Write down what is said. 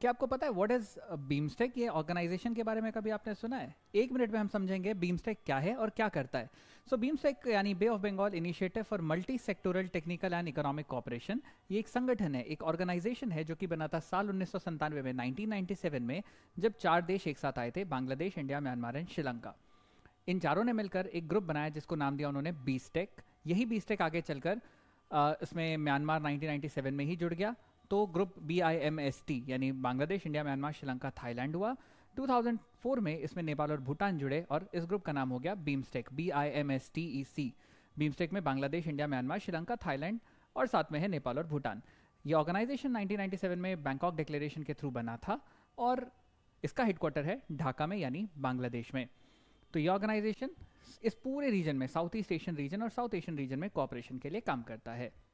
क्या आपको पता है व्हाट इज बीमस्टेक ये ऑर्गेनाइजेशन के बारे में कभी आपने सुना है एक मिनट में हम समझेंगे बीमस्टेक क्या है और क्या करता है सो so, बीमस्टेक यानी bay of Bengal initiative for multi sectoral technical and economic cooperation ये एक संगठन है एक ऑर्गेनाइजेशन है जो कि बना था साल उन्नीस में नाइनटीन में जब चार देश एक साथ आए थे Bangladesh India Myanmar and Sri Lanka इन चारों ने मिलकर एक ग्रुप बनाया जिसको नाम दिया उन्होंने बीस्टेक यही बीस्टेक आगे चलकर uh, इसमें म्यांमार 1997 में ही जुड़ गया तो group B I M S T यानी Bangladesh India Myanmar Sri Lanka Thailand हुआ 2004 में इसमें नेपाल और भूटान जुड़े और इस ग्रुप का नाम हो गया BIMSTEC B I M S T E C BIMSTEC में Bangladesh India Myanmar Sri Lanka Thailand और साथ में है नेपाल और भूटान ये ऑर्गेनाइजेशन 1997 में बैंकॉक डिक्लेरेशन के थ्रू बना था और इसका हेडक्वार्टर है ढाका में यानी बांग्लादेश में तो ये ऑर्गेनाइजेशन इस पूरे रीजन में साउथ ईस्ट एशियन रीजन और साउथ एशियन रीजन में कॉपरेशन के लिए काम करता है